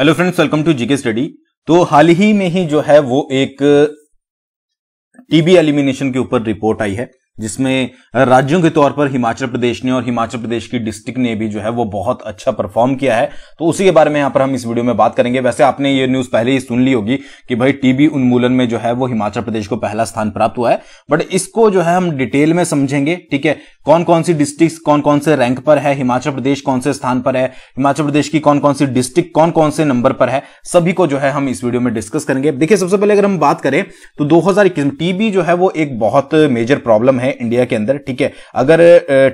hello friends welcome to GK study तो हाल ही में ही जो है वो एक टीबी एलिमिनेशन के ऊपर रिपोर्ट आई है जिसमें राज्यों के तौर पर हिमाचल प्रदेश ने और हिमाचल प्रदेश की डिस्ट्रिक्ट ने भी जो है वो बहुत अच्छा परफॉर्म किया है तो उसी के बारे में यहाँ पर हम इस वीडियो में बात करेंगे वैसे आपने ये न्यूज पहले ही सुन ली होगी कि भाई टीबी उन्मूलन में जो है वो हिमाचल प्रदेश को पहला स्थान प्राप्त हुआ है बट इसको जो है हम डिटेल में समझेंगे ठीक है कौन कौन सी डिस्ट्रिक्ट कौन कौन से रैंक पर है हिमाचल प्रदेश कौन से स्थान पर है हिमाचल प्रदेश की कौन कौन सी डिस्ट्रिक्ट कौन कौन से नंबर पर है सभी को जो है हम इस वीडियो में डिस्कस करेंगे देखिए सबसे पहले अगर हम बात करें तो दो हजार टीबी जो है वो एक बहुत मेजर प्रॉब्लम है है इंडिया के अंदर ठीक है अगर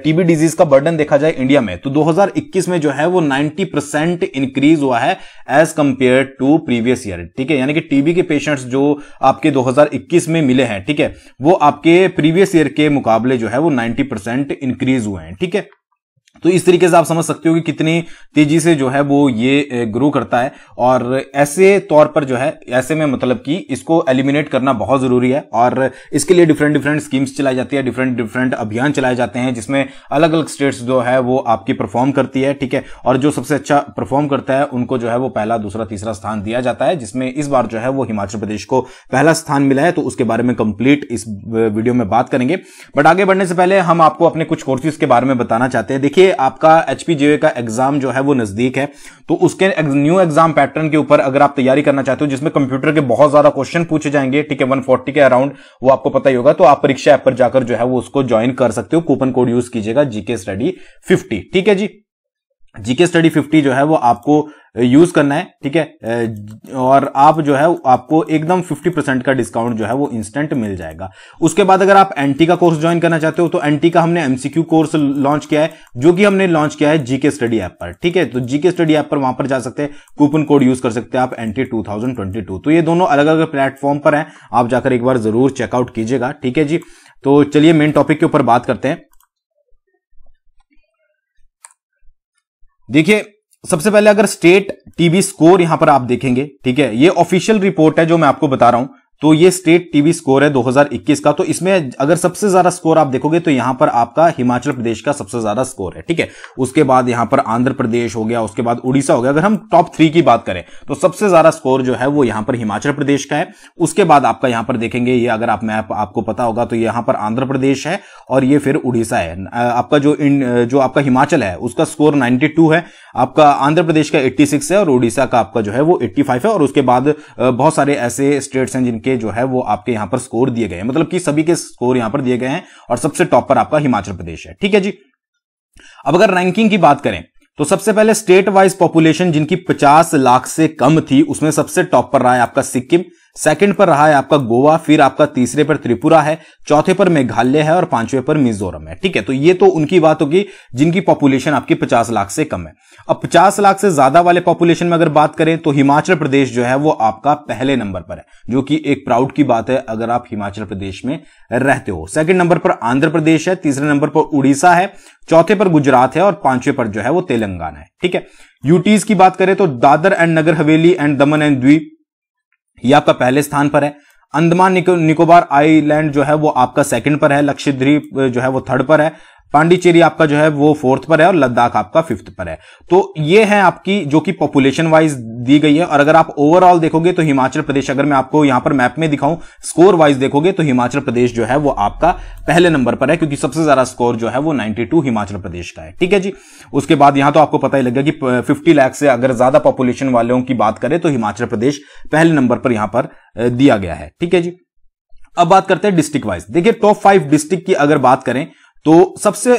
टीबी डिजीज का बर्डन देखा जाए इंडिया में तो 2021 में जो है वो 90 परसेंट इंक्रीज हुआ है as compare to previous year ठीक है यानी कि टीबी के पेशेंट्स जो आपके 2021 में मिले हैं ठीक है वो आपके प्रीवियस ईयर के मुकाबले जो है वो नाइन्टी परसेंट इंक्रीज हुए हैं ठीक है तो इस तरीके से आप समझ सकते हो कि कितनी तेजी से जो है वो ये ग्रो करता है और ऐसे तौर पर जो है ऐसे में मतलब कि इसको एलिमिनेट करना बहुत जरूरी है और इसके लिए डिफरेंट डिफरेंट स्कीम्स चलाई जाती है डिफरेंट डिफरेंट अभियान चलाए जाते हैं जिसमें अलग अलग स्टेट्स जो है वो आपकी परफॉर्म करती है ठीक है और जो सबसे अच्छा परफॉर्म करता है उनको जो है वो पहला दूसरा तीसरा स्थान दिया जाता है जिसमें इस बार जो है वो हिमाचल प्रदेश को पहला स्थान मिला है तो उसके बारे में कंप्लीट इस वीडियो में बात करेंगे बट आगे बढ़ने से पहले हम आपको अपने कुछ कोर्सेज के बारे में बताना चाहते हैं देखिए ये आपका एचपीजीए का एग्जाम जो है वो नजदीक है तो उसके न्यू एग्जाम पैटर्न के ऊपर अगर आप तैयारी करना चाहते हो जिसमें कंप्यूटर के बहुत ज्यादा क्वेश्चन पूछे जाएंगे ठीक है 140 के अराउंड वो आपको पता ही होगा तो आप परीक्षा ऐप पर जाकर जो है वो उसको ज्वाइन कर सकते हो कूपन कोड यूज कीजिएगा जीके स्टडी फिफ्टी ठीक है जी जीके स्टडी 50 जो है वो आपको यूज uh, करना है ठीक है uh, और आप जो है आपको एकदम 50 परसेंट का डिस्काउंट जो है वो इंस्टेंट मिल जाएगा उसके बाद अगर आप एनटी का कोर्स ज्वाइन करना चाहते हो तो एनटी का हमने एमसीक्यू कोर्स लॉन्च किया है जो कि हमने लॉन्च किया है जीके स्टडी ऐप पर ठीक है तो जीके स्टडी ऐप पर वहां पर जा सकते हैं कूपन कोड यूज कर सकते हैं आप एनटी टू तो ये दोनों अलग अलग प्लेटफॉर्म पर है आप जाकर एक बार जरूर चेकआउट कीजिएगा ठीक है जी तो चलिए मेन टॉपिक के ऊपर बात करते हैं देखिए सबसे पहले अगर स्टेट टीबी स्कोर यहां पर आप देखेंगे ठीक है ये ऑफिशियल रिपोर्ट है जो मैं आपको बता रहा हूं तो ये स्टेट टीवी स्कोर है 2021 का तो इसमें अगर सबसे ज्यादा स्कोर आप देखोगे तो यहां पर आपका हिमाचल प्रदेश का सबसे ज्यादा स्कोर है ठीक है उसके बाद यहां पर आंध्र प्रदेश हो गया उसके बाद उड़ीसा हो गया अगर हम टॉप थ्री की बात करें तो सबसे ज्यादा स्कोर जो है वो यहां पर हिमाचल प्रदेश का है उसके बाद आपका यहां पर देखेंगे ये अगर आप मैप आपको पता होगा तो यहां पर आंध्र प्रदेश है और ये फिर उड़ीसा है आपका जो इन जो आपका हिमाचल है उसका स्कोर नाइनटी है आपका आंध्र प्रदेश का एट्टी है और उड़ीसा का आपका जो है वो एट्टी है और उसके बाद बहुत सारे ऐसे स्टेट्स हैं जिनके के जो है वो आपके यहां पर स्कोर दिए गए हैं मतलब कि सभी के स्कोर यहां पर दिए गए हैं और सबसे टॉप पर आपका हिमाचल प्रदेश है ठीक है जी अब अगर रैंकिंग की बात करें तो सबसे पहले स्टेट वाइज पॉपुलेशन जिनकी 50 लाख से कम थी उसमें सबसे टॉप पर रहा है आपका सिक्किम सेकंड पर रहा है आपका गोवा फिर आपका तीसरे पर त्रिपुरा है चौथे पर मेघालय है और पांचवे पर मिजोरम है ठीक है तो ये तो उनकी बात होगी जिनकी पॉपुलेशन आपकी 50 लाख से कम है अब 50 लाख से ज्यादा वाले पॉपुलेशन में अगर बात करें तो हिमाचल प्रदेश जो है वो आपका पहले नंबर पर है जो कि एक प्राउड की बात है अगर आप हिमाचल प्रदेश में रहते हो सेकेंड नंबर पर आंध्र प्रदेश है तीसरे नंबर पर उड़ीसा है चौथे पर गुजरात है और पांचवे पर जो है वो तेलंगाना है ठीक है यूटीज की बात करें तो दादर एंड नगर हवेली एंड दमन एंड द्वीप ये आपका पहले स्थान पर है अंडमान निको, निकोबार आइलैंड जो है वो आपका सेकंड पर है लक्षद्वीप जो है वो थर्ड पर है पांडिचेरी आपका जो है वो फोर्थ पर है और लद्दाख आपका फिफ्थ पर है तो ये है आपकी जो कि पॉपुलेशन वाइज दी गई है और अगर आप ओवरऑल देखोगे तो हिमाचल प्रदेश अगर मैं आपको यहां पर मैप में दिखाऊं स्कोर वाइज देखोगे तो हिमाचल प्रदेश जो है वो आपका पहले नंबर पर है क्योंकि सबसे ज्यादा स्कोर जो है वो नाइनटी हिमाचल प्रदेश का है ठीक है जी उसके बाद यहां तो आपको पता ही गया कि फिफ्टी लैख से अगर ज्यादा पॉपुलेशन वालों की बात करें तो हिमाचल प्रदेश पहले नंबर पर यहां पर दिया गया है ठीक है जी अब बात करते हैं डिस्ट्रिक्ट वाइज देखिए टॉप फाइव डिस्ट्रिक्ट की अगर बात करें तो सबसे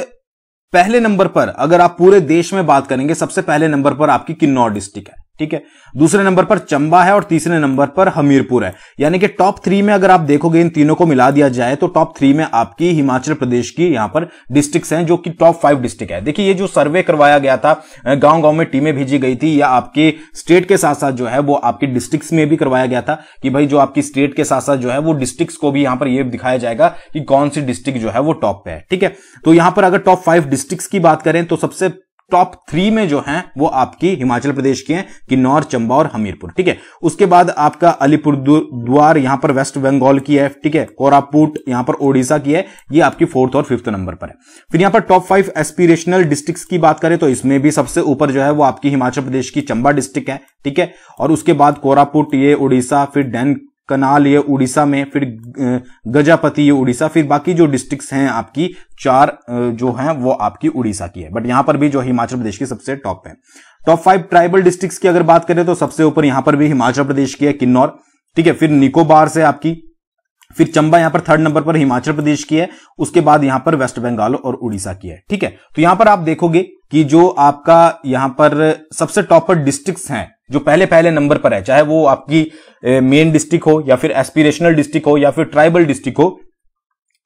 पहले नंबर पर अगर आप पूरे देश में बात करेंगे सबसे पहले नंबर पर आपकी किन्नौर डिस्ट्रिक्ट है ठीक है दूसरे नंबर पर चंबा है और तीसरे नंबर पर हमीरपुर है यानी कि टॉप थ्री में अगर आप देखोगे इन तीनों को मिला दिया जाए तो टॉप थ्री में आपकी हिमाचल प्रदेश की यहां पर डिस्ट्रिक्ट हैं जो कि टॉप फाइव डिस्ट्रिक्ट है देखिए ये जो सर्वे करवाया गया था गांव गांव में टीमें भेजी गई थी या आपके स्टेट के साथ साथ जो है वो आपके डिस्ट्रिक्ट में भी करवाया गया था कि भाई जो आपकी स्टेट के साथ साथ जो है वो डिस्ट्रिक्ट को भी यहां पर यह दिखाया जाएगा कि कौन सी डिस्ट्रिक्ट जो है वो टॉप पे है ठीक है तो यहां पर अगर टॉप फाइव डिस्ट्रिक्ट की बात करें तो सबसे टॉप थ्री में जो हैं वो आपकी हिमाचल प्रदेश की हैं किन्नौर चंबा और हमीरपुर ठीक है उसके बाद आपका अलीपुर द्वार यहां पर वेस्ट बंगाल की है ठीक है कोरापुट यहां पर ओडिशा की है ये आपकी फोर्थ और फिफ्थ नंबर पर है फिर यहां पर टॉप फाइव एस्पिरेशनल डिस्ट्रिक्ट की बात करें तो इसमें भी सबसे ऊपर जो है वो आपकी हिमाचल प्रदेश की चंबा डिस्ट्रिक्ट है ठीक है और उसके बाद कोरापुट ये उड़ीसा फिर डेन कनाल ये उड़ीसा में फिर गजापति ये उड़ीसा फिर बाकी जो डिस्ट्रिक्ट्स हैं आपकी चार जो हैं वो आपकी उड़ीसा की है बट यहां पर भी जो हिमाचल प्रदेश की सबसे टॉप है टॉप फाइव ट्राइबल डिस्ट्रिक्ट्स की अगर बात करें तो सबसे ऊपर यहां पर भी हिमाचल प्रदेश की है किन्नौर ठीक है फिर निकोबार से आपकी फिर चंबा यहां पर थर्ड नंबर पर हिमाचल प्रदेश की है उसके बाद यहां पर वेस्ट बंगाल और उड़ीसा की है ठीक है तो यहां पर आप देखोगे कि जो आपका यहां पर सबसे टॉप पर डिस्ट्रिक्ट्स हैं जो पहले पहले नंबर पर है चाहे वो आपकी मेन डिस्ट्रिक्ट हो या फिर एस्पिरेशनल डिस्ट्रिक्ट हो या फिर ट्राइबल डिस्ट्रिक्ट हो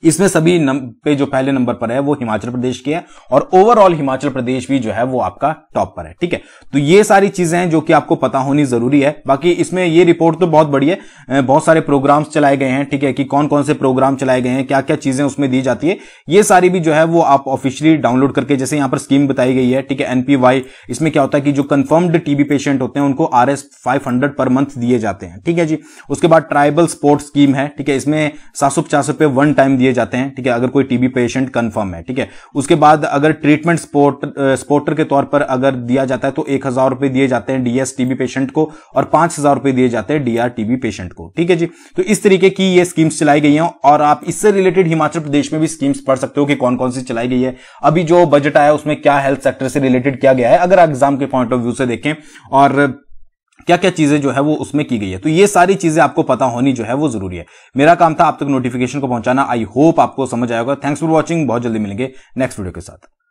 इसमें सभी पे जो पहले नंबर पर है वो हिमाचल प्रदेश के हैं और ओवरऑल हिमाचल प्रदेश भी जो है वो आपका टॉप पर है ठीक है तो ये सारी चीजें हैं जो कि आपको पता होनी जरूरी है बाकी इसमें ये रिपोर्ट तो बहुत बड़ी है बहुत सारे प्रोग्राम्स चलाए गए हैं ठीक है कि कौन कौन से प्रोग्राम चलाए गए हैं क्या क्या चीजें उसमें दी जाती है ये सारी भी जो है वो आप ऑफिशियली डाउनलोड करके जैसे यहां पर स्कीम बताई गई है ठीक है एनपीवाई इसमें क्या होता है कि जो कंफर्म्ड टीबी पेशेंट होते हैं उनको आर एस पर मंथ दिए जाते हैं ठीक है जी उसके बाद ट्राइबल स्पोर्ट स्कीम है ठीक है इसमें सात सौ रुपए वन टाइम दिए लिए जाते हैं ठीक है अगर कोई टीबी पेशेंट कंफर्म है ठीक है उसके बाद अगर ट्रीटमेंट स्पोर्ट स्पोर्टर के तौर पर अगर दिया जाता है तो एक हजार रुपए दिए जाते हैं डीएस टीबी पेशेंट को और पांच हजार रुपए दिए जाते हैं डीआर टीबी पेशेंट को ठीक है जी तो इस तरीके की ये स्कीम्स चलाई गई हैं और आप इससे रिलेटेड हिमाचल प्रदेश में भी स्कीम्स पढ़ सकते हो कि कौन कौन सी चलाई गई है अभी जो बजट आया उसमें क्या हेल्थ सेक्टर से रिलेटेड किया गया है अगर एग्जाम के पॉइंट ऑफ व्यू से देखें और क्या क्या चीजें जो है वो उसमें की गई है तो ये सारी चीजें आपको पता होनी जो है वो जरूरी है मेरा काम था आप तक नोटिफिकेशन को पहुंचाना आई होप आपको समझ आएगा थैंक्स फॉर वॉचिंग बहुत जल्दी मिलेंगे नेक्स्ट वीडियो के साथ